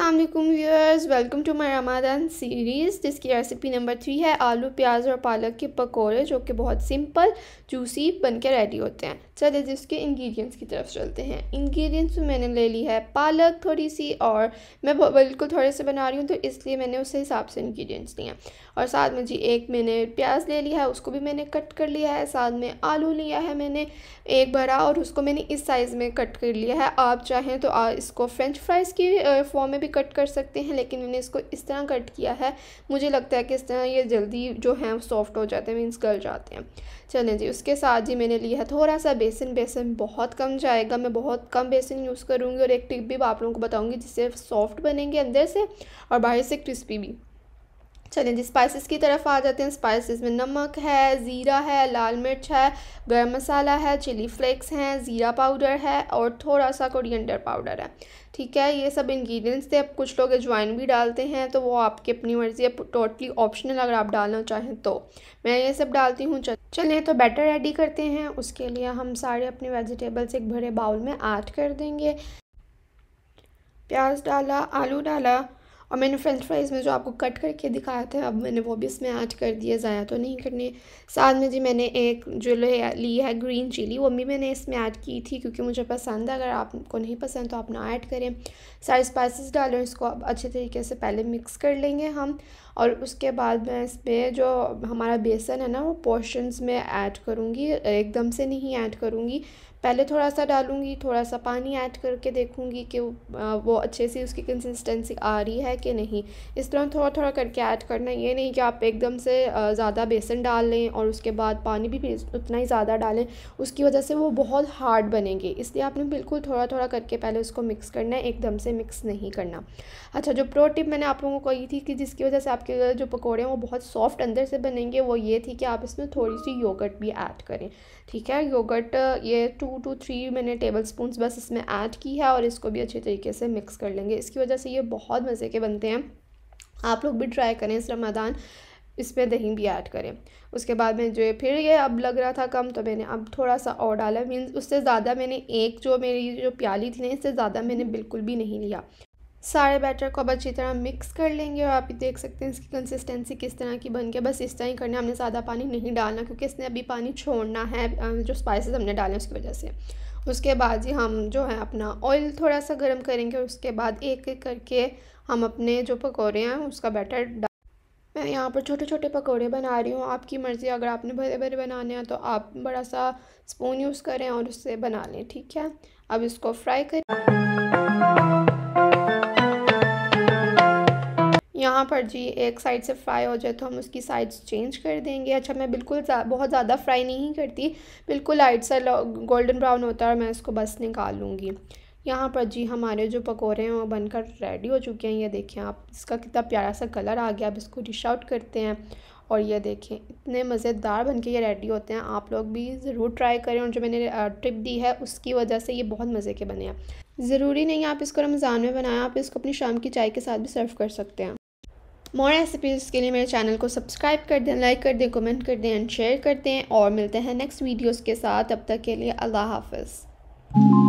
Aslam viewers welcome to my Ramadan series जिसकी recipe number three है आलू प्याज और पालक के पकौड़े जो कि बहुत सिंपल जूसी बन के रेडी होते हैं चलिए जिसके इंग्रेडिएंट्स की तरफ चलते हैं इंग्रेडिएंट्स में मैंने ले ली है पालक थोड़ी सी और मैं बिल्कुल थोड़े से बना रही हूँ तो इसलिए मैंने उस हिसाब से इन्ग्रीडियंट्स लिए हैं और साथ में जी एक मैंने प्याज ले लिया है उसको भी मैंने कट कर लिया है साथ में आलू लिया है मैंने एक भरा और उसको मैंने इस साइज़ में कट कर लिया है आप चाहें तो इसको फ्रेंच फ्राइज़ की फॉर्म में भी कट कर सकते हैं लेकिन मैंने इसको इस तरह कट किया है मुझे लगता है कि इस तरह ये जल्दी जो है सॉफ्ट हो जाते हैं मीन्स गल जाते हैं चलें जी उसके साथ जी मैंने लिया है थोड़ा सा बेसन बेसन बहुत कम जाएगा मैं बहुत कम बेसन यूज़ करूँगी और एक टिप भी आप लोगों को बताऊँगी जिससे सॉफ्ट बनेंगे अंदर से और बाहर से क्रिस्पी भी चलिए जी स्पाइसेस की तरफ आ जाते हैं स्पाइसेस में नमक है ज़ीरा है लाल मिर्च है गर्म मसाला है चिली फ्लेक्स हैं ज़ीरा पाउडर है और थोड़ा सा कोरिएंडर पाउडर है ठीक है ये सब इंग्रेडिएंट्स थे अब कुछ लोग अजवाइन भी डालते हैं तो वो आपकी अपनी मर्ज़ी है टोटली ऑप्शनल अगर आप डालना चाहें तो मैं ये सब डालती हूँ चलिए तो बैटर रेडी करते हैं उसके लिए हम सारे अपने वेजिटेबल्स एक भरे बाउल में ऐड कर देंगे प्याज डाला आलू डाला और मैंने फ्रेंच फ्राइज़ में जो आपको कट करके दिखाया था अब मैंने वो भी इसमें ऐड कर दिया ज़ाया तो नहीं करने साथ में जी मैंने एक जो ली है ग्रीन चिली वो भी मैंने इसमें ऐड की थी क्योंकि मुझे पसंद है अगर आपको नहीं पसंद तो आप ना ऐड करें सारे स्पाइसेस डालें इसको आप अच्छे तरीके से पहले मिक्स कर लेंगे हम और उसके बाद मैं इसमें जो हमारा बेसन है ना वो पोर्शन में ऐड करूँगी एकदम से नहीं ऐड करूँगी पहले थोड़ा सा डालूंगी थोड़ा सा पानी ऐड करके देखूँगी कि वो अच्छे से उसकी कंसिस्टेंसी आ रही है कि नहीं इस तरह थोड़ा थोड़ा करके ऐड करना ये नहीं कि आप एकदम से ज़्यादा बेसन डाल लें और उसके बाद पानी भी उतना ही ज़्यादा डालें उसकी वजह से वो बहुत हार्ड बनेंगे इसलिए आपने बिल्कुल थोड़ा थोड़ा करके पहले उसको मिक्स करना है एकदम से मिक्स नहीं करना अच्छा जो प्रोटिप मैंने आप लोगों को कही थी कि जिसकी वजह से आपके जो पकौड़े हैं वो बहुत सॉफ्ट अंदर से बनेंगे वो ये थी कि आप इसमें थोड़ी सी योगट भी ऐड करें ठीक है योगट ये टू टू टू थ्री मैंने टेबल स्पून बस इसमें ऐड की है और इसको भी अच्छे तरीके से मिक्स कर लेंगे इसकी वजह से ये बहुत मज़े के बनते हैं आप लोग भी ट्राई करें इस रमदान इसमें दही भी ऐड करें उसके बाद में जो है फिर ये अब लग रहा था कम तो मैंने अब थोड़ा सा और डाला मीन्स उससे ज़्यादा मैंने एक जो मेरी जो प्याली थी ना इससे ज़्यादा मैंने बिल्कुल भी नहीं लिया सारे बैटर को अब अच्छी तरह मिक्स कर लेंगे और आप देख सकते हैं इसकी कंसिस्टेंसी किस तरह की बन के बस इस तरह ही करना हमने ज़्यादा पानी नहीं डालना क्योंकि इसने अभी पानी छोड़ना है जो स्पाइसेस हमने डाले उसकी वजह से उसके बाद ही हम जो है अपना ऑयल थोड़ा सा गर्म करेंगे और उसके बाद एक एक करके हम अपने जो पकौड़े हैं उसका बैटर डाल मैं यहाँ पर छोटे छोटे पकोड़े बना रही हूँ आपकी मर्ज़ी अगर आपने बड़े बड़े बनाने हैं तो आप बड़ा सा स्पून यूज़ करें और उससे बना लें ठीक है अब इसको फ्राई करें यहाँ पर जी एक साइड से फ्राई हो जाए तो हम उसकी साइड्स चेंज कर देंगे अच्छा मैं बिल्कुल जा, बहुत ज़्यादा फ्राई नहीं करती बिल्कुल लाइट सा गोल्डन ब्राउन होता है और मैं इसको बस निकाल लूँगी यहाँ पर जी हमारे जो पकौड़े हैं वो बनकर रेडी हो चुके हैं ये देखें आप इसका कितना प्यारा सा कलर आ गया अब इसको डिश आउट करते हैं और ये देखें इतने मज़ेदार बन के ये रेडी होते हैं आप लोग भी ज़रूर ट्राई करें और जो मैंने ट्रिप दी है उसकी वजह से ये बहुत मज़े के बने हैं ज़रूरी नहीं आप इसको रमज़ान में बनाएं आप इसको अपनी शाम की चाय के साथ भी सर्व कर सकते हैं मोर रेसिपीज़ के लिए मेरे चैनल को सब्सक्राइब कर दें लाइक कर दें कमेंट कर दें एंड शेयर कर दें और मिलते हैं नेक्स्ट वीडियोज़ के साथ अब तक के लिए अल्लाह हाफ